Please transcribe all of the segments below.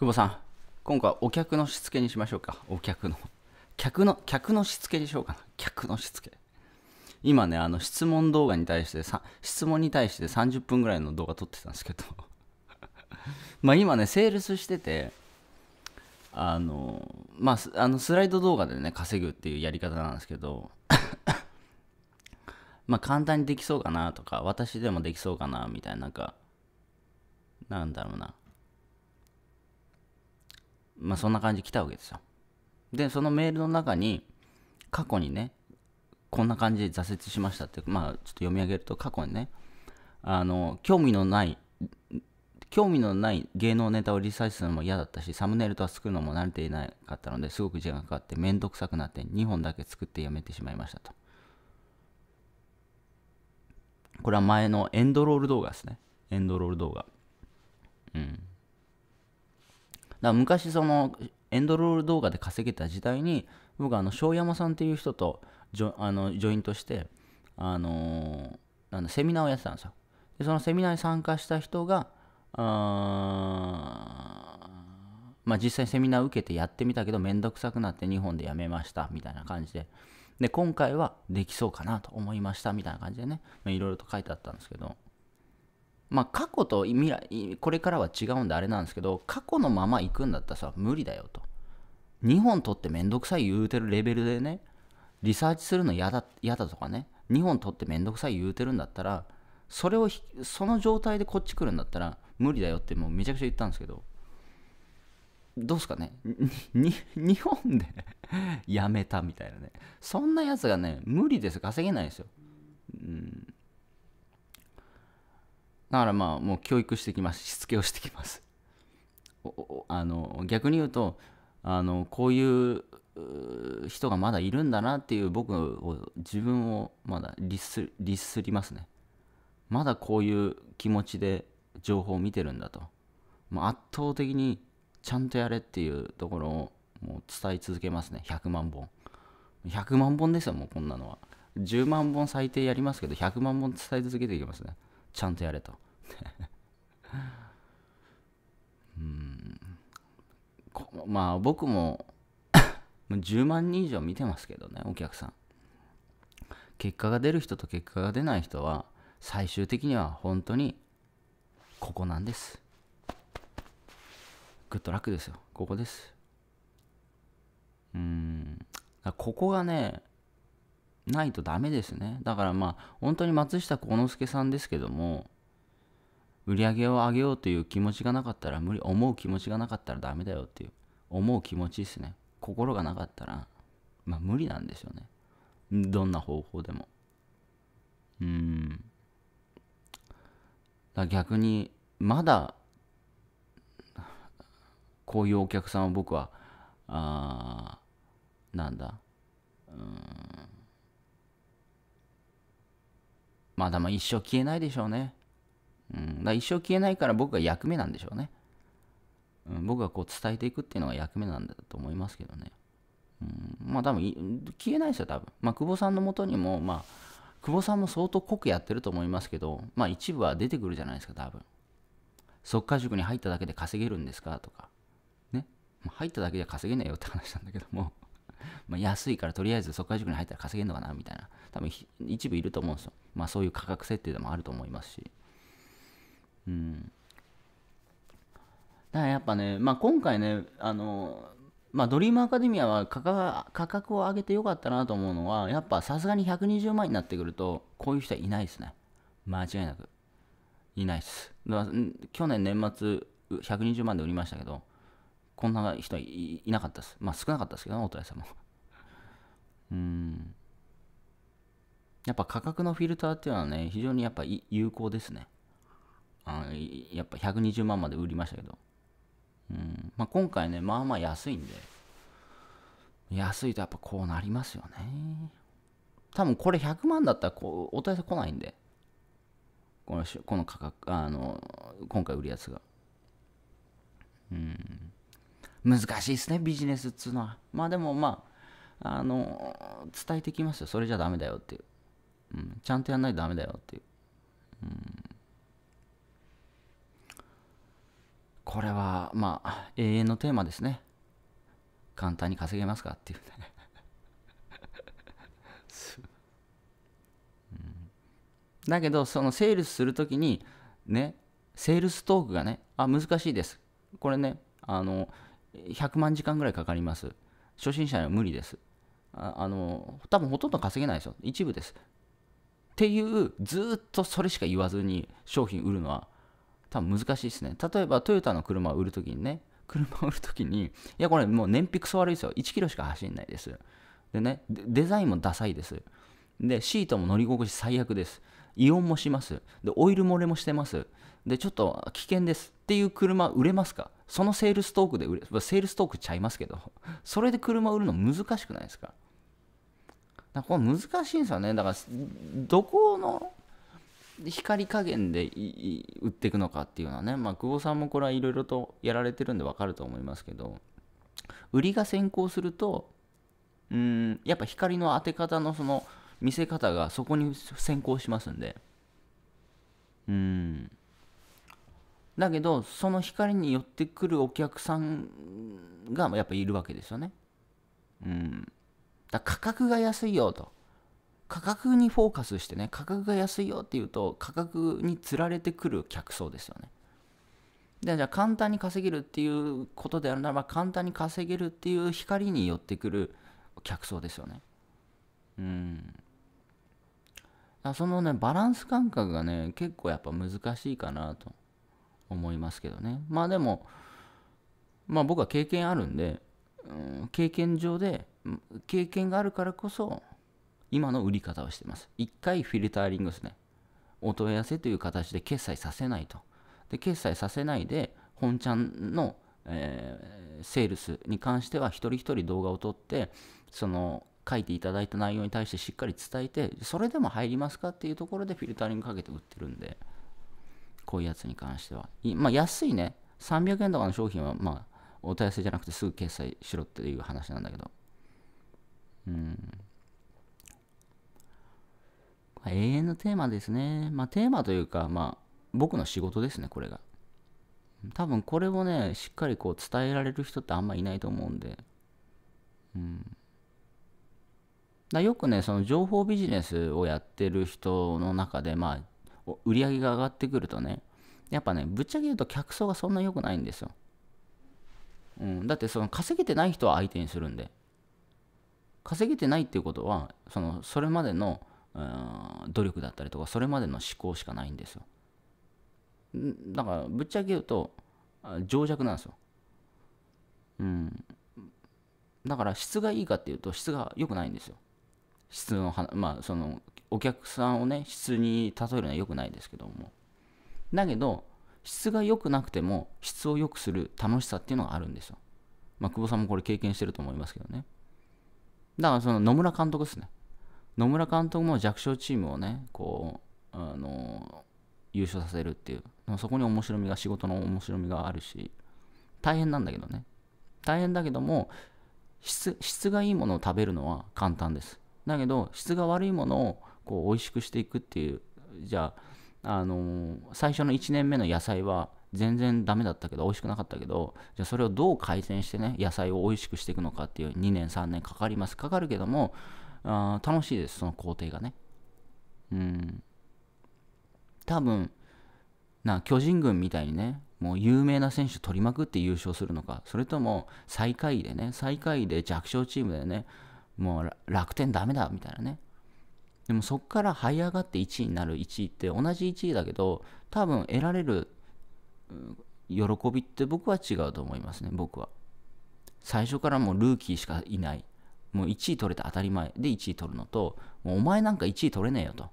久保さん、今回はお客のしつけにしましょうか。お客の。客の、客のしつけにしようかな。客のしつけ。今ね、あの、質問動画に対して、質問に対して30分ぐらいの動画撮ってたんですけど まあ今ね、セールスしてて、あの、まあ、あのスライド動画でね、稼ぐっていうやり方なんですけど まあ簡単にできそうかなとか、私でもできそうかなみたいな、なんか、なんだろうな。まあ、そんな感じ来たわけですよ。で、そのメールの中に、過去にね、こんな感じで挫折しましたって、まあ、ちょっと読み上げると、過去にね、あの、興味のない、興味のない芸能ネタをリサーチするのも嫌だったし、サムネイルとは作るのも慣れていなかったのですごく時間がかかって、めんどくさくなって、2本だけ作ってやめてしまいましたと。これは前のエンドロール動画ですね。エンドロール動画。うん。だ昔そのエンドロール動画で稼げた時代に僕あの庄山さんっていう人とジョあのジョイントしてあのなんだセミナーをやってたんですよでそのセミナーに参加した人がまあ、実際にセミナー受けてやってみたけどめんどくさくなって日本でやめましたみたいな感じでで今回はできそうかなと思いましたみたいな感じでねいろいろと書いてあったんですけどまあ、過去と未来、これからは違うんであれなんですけど、過去のまま行くんだったらさ、無理だよと。2本取ってめんどくさい言うてるレベルでね、リサーチするの嫌だ嫌だとかね、2本取ってめんどくさい言うてるんだったら、それを、その状態でこっち来るんだったら、無理だよってもうめちゃくちゃ言ったんですけど、どうすかね 日本で やめたみたいなね。そんなやつがね、無理です。稼げないですよ。うんだからまあもう教育してきますしつけをしてきますあの逆に言うとあのこういう人がまだいるんだなっていう僕を自分をまだ律す律すりますねまだこういう気持ちで情報を見てるんだと圧倒的にちゃんとやれっていうところをもう伝え続けますね100万本100万本ですよもうこんなのは10万本最低やりますけど100万本伝え続けていきますねちゃんとやれと うんまあ僕も10万人以上見てますけどねお客さん結果が出る人と結果が出ない人は最終的には本当にここなんですグッドラックですよここですうんここがねないとダメですね。だからまあ、本当に松下幸之助さんですけども、売り上げを上げようという気持ちがなかったら無理、思う気持ちがなかったらダメだよっていう、思う気持ちですね。心がなかったら、まあ無理なんですよね。どんな方法でも。うん。だ逆に、まだ、こういうお客さんを僕は、ああ。なんだ、うん、まあでも一生消えないでしょうね。うん、だ一生消えないから僕が役目なんでしょうね。うん、僕がこう伝えていくっていうのが役目なんだと思いますけどね。うん、まあ多分消えないですよ多分。まあ久保さんのもとにもまあ久保さんも相当濃くやってると思いますけどまあ一部は出てくるじゃないですか多分。即家塾に入っただけで稼げるんですかとか。ね。入っただけじゃ稼げないよって話なんだけどもまあ、安いからとりあえず即稼塾に入ったら稼げるのかなみたいな多分一部いると思うんですよ、まあ、そういう価格設定でもあると思いますしうんだからやっぱね、まあ、今回ねあのまあ、ドリームアカデミアは価格を上げてよかったなと思うのはやっぱさすがに120万になってくるとこういう人はいないですね間違いなくいないです去年年末120万で売りましたけどこんな人いなかったです。まあ少なかったですけど、大谷さんも。うん。やっぱ価格のフィルターっていうのはね、非常にやっぱ有効ですね。あやっぱ120万まで売りましたけど。うんまあ、今回ね、まあまあ安いんで、安いとやっぱこうなりますよね。多分これ100万だったらこう、お問い合来ないんで。このこの価格、あの、今回売るやつが。うん。難しいですねビジネスっつうのはまあでもまああの伝えてきますよそれじゃダメだよっていう、うん、ちゃんとやんないとダメだよっていう、うん、これはまあ永遠のテーマですね簡単に稼げますかっていうねうん、だけどそのセールスするときにねセールストークがねあ難しいですこれねあの100万時間ぐらいかかります。初心者には無理です。ああの、多分ほとんど稼げないですよ。一部です。っていう、ずっとそれしか言わずに商品売るのは多分難しいですね。例えばトヨタの車を売るときにね、車を売るときに、いやこれもう燃費クソ悪いですよ。1キロしか走んないです。でね、デザインもダサいです。で、シートも乗り心地最悪です。異音もします。で、オイル漏れもしてます。で、ちょっと危険です。っていう車売れますかそのセールストークで売れ、セールストークちゃいますけど、それで車売るの難しくないですかだからこれ難しいんですよね。だから、どこの光加減で売っていくのかっていうのはね、まあ、久保さんもこれはいろいろとやられてるんでわかると思いますけど、売りが先行すると、うん、やっぱ光の当て方のその見せ方がそこに先行しますんで、うん。だけどその光に寄ってくるお客さんがやっぱいるわけですよね。うん、だ価格が安いよと価格にフォーカスしてね価格が安いよっていうと価格につられてくる客層ですよね。でじゃあ簡単に稼げるっていうことであるならば簡単に稼げるっていう光に寄ってくる客層ですよね。うん。そのねバランス感覚がね結構やっぱ難しいかなと。思いますけどねまあでもまあ僕は経験あるんで、うん、経験上で経験があるからこそ今の売り方をしてます一回フィルターリングですねお問い合わせという形で決済させないとで決済させないで本ちゃんの、えー、セールスに関しては一人一人動画を撮ってその書いていただいた内容に対してしっかり伝えてそれでも入りますかっていうところでフィルタリングかけて売ってるんで。こういうやつに関しては。まあ、安いね、300円とかの商品は、まあ、お問い合わせじゃなくてすぐ決済しろっていう話なんだけど。うん。永遠のテーマですね。まあ、テーマというか、まあ、僕の仕事ですね、これが。多分これをね、しっかりこう伝えられる人ってあんまいないと思うんで。うん。だよくね、その情報ビジネスをやってる人の中で、まあ、売り上げが上がってくるとね、やっぱね、ぶっちゃけ言うと客層がそんな良くないんですよ。うん、だってその稼げてない人は相手にするんで。稼げてないっていうことは、そのそれまでの努力だったりとか、それまでの思考しかないんですよ。だから、ぶっちゃけ言うと、情弱なんですよ。うん。だから質がいいかっていうと質が良くないんですよ。質のまあ、そのお客さんをね質に例えるのは良くないですけどもだけど質が良くなくても質を良くする楽しさっていうのがあるんですよまあ久保さんもこれ経験してると思いますけどねだからその野村監督ですね野村監督も弱小チームをねこうあの優勝させるっていうそこに面白みが仕事の面白みがあるし大変なんだけどね大変だけども質質がいいものを食べるのは簡単ですだけど質が悪いものをこう美味しくしていくっていうじゃあ、あのー、最初の1年目の野菜は全然ダメだったけど美味しくなかったけどじゃあそれをどう改善してね野菜を美味しくしていくのかっていう2年3年かかりますかかるけどもあ楽しいですその工程がねうん多分な巨人軍みたいにねもう有名な選手取りまくって優勝するのかそれとも最下位でね最下位で弱小チームでねもう楽天ダメだみたいなねでもそこから這い上がって1位になる1位って同じ1位だけど多分得られる喜びって僕は違うと思いますね僕は最初からもうルーキーしかいないもう1位取れて当たり前で1位取るのともうお前なんか1位取れねえよと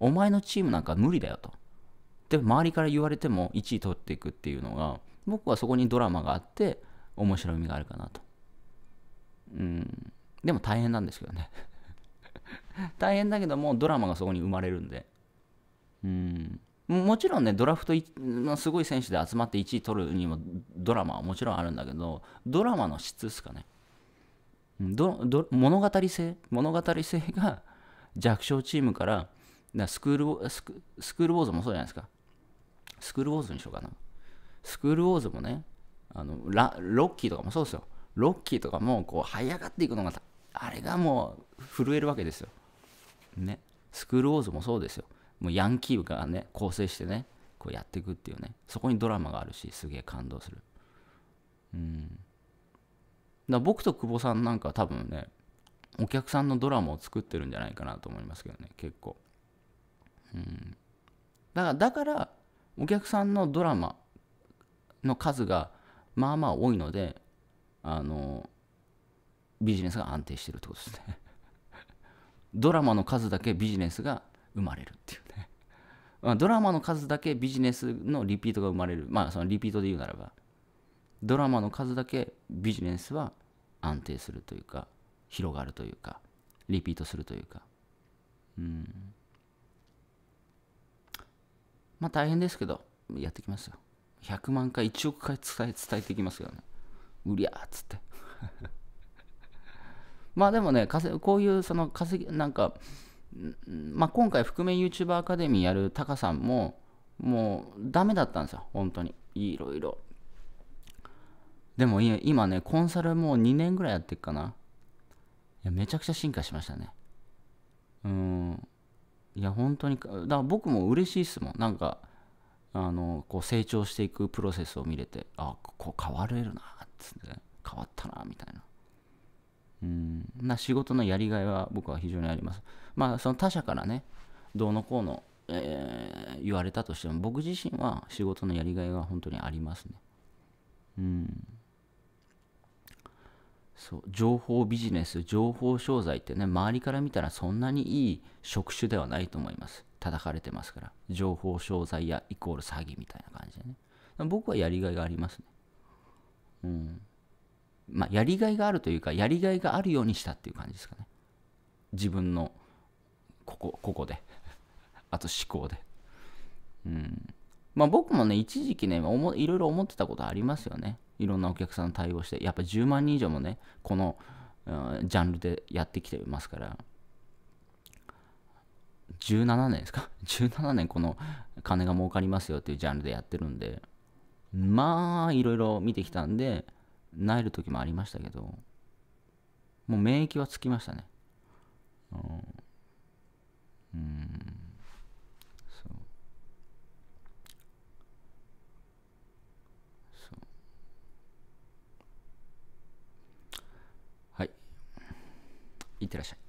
お前のチームなんか無理だよとで周りから言われても1位取っていくっていうのが僕はそこにドラマがあって面白みがあるかなとうんでも大変なんですけどね 大変だけどもドラマがそこに生まれるんでうんもちろんね、ドラフト、のすごい選手で集まって1位取るにもドラマはもちろんあるんだけど、ドラマの質っすかね。どど物語性、物語性が弱小チームから、スクールスクールウォーズもそうじゃないですか。スクールウォーズにしようかな。スクールウォーズもね、あのラロッキーとかもそうですよ。ロッキーとかもこう這い上がっていくのがあれがもう震えるわけですよ。ね。スクールウォーズもそうですよ。もうヤンキーがね、構成してね、こうやっていくっていうね。そこにドラマがあるし、すげえ感動する。うん。だ僕と久保さんなんか多分ね、お客さんのドラマを作ってるんじゃないかなと思いますけどね、結構。うん。だから、だから、お客さんのドラマの数がまあまあ多いので、あの、ビジネスが安定してるってことですね ドラマの数だけビジネスが生まれるっていうねドラマの数だけビジネスのリピートが生まれる。まあ、そのリピートで言うならば、ドラマの数だけビジネスは安定するというか、広がるというか、リピートするというか。うん。まあ大変ですけど、やってきますよ。100万回、1億回伝え、伝えていきますよね。うりゃーっつってまあでもね、こういうその稼ぎ、なんか、まあ、今回覆面 YouTuber アカデミーやるタカさんも、もうダメだったんですよ、本当に。いろいろ。でも今ね、コンサルもう2年ぐらいやっていくかな。いや、めちゃくちゃ進化しましたね。うん。いや、本当に、だから僕も嬉しいっすもん。なんか、あの、こう成長していくプロセスを見れて、あ、こう変われるな、つって、ね、変わったな、みたいな。うんな仕事のやりがいは僕は非常にあります。まあその他者からねどうのこうの、えー、言われたとしても僕自身は仕事のやりがいは本当にありますね。うんそう情報ビジネス情報商材ってね周りから見たらそんなにいい職種ではないと思います叩かれてますから情報商材やイコール詐欺みたいな感じでね僕はやりがいがありますねうんまあ、やりがいがあるというかやりがいがあるようにしたっていう感じですかね自分のここここで あと思考でうんまあ僕もね一時期ねいろいろ思ってたことありますよねいろんなお客さん対応してやっぱ10万人以上もねこの、うん、ジャンルでやってきてますから17年ですか17 年この金が儲かりますよっていうジャンルでやってるんでまあいろいろ見てきたんでなえる時もありましたけど、もう免疫はつきましたね。うん。そう。そう。はい。いってらっしゃい。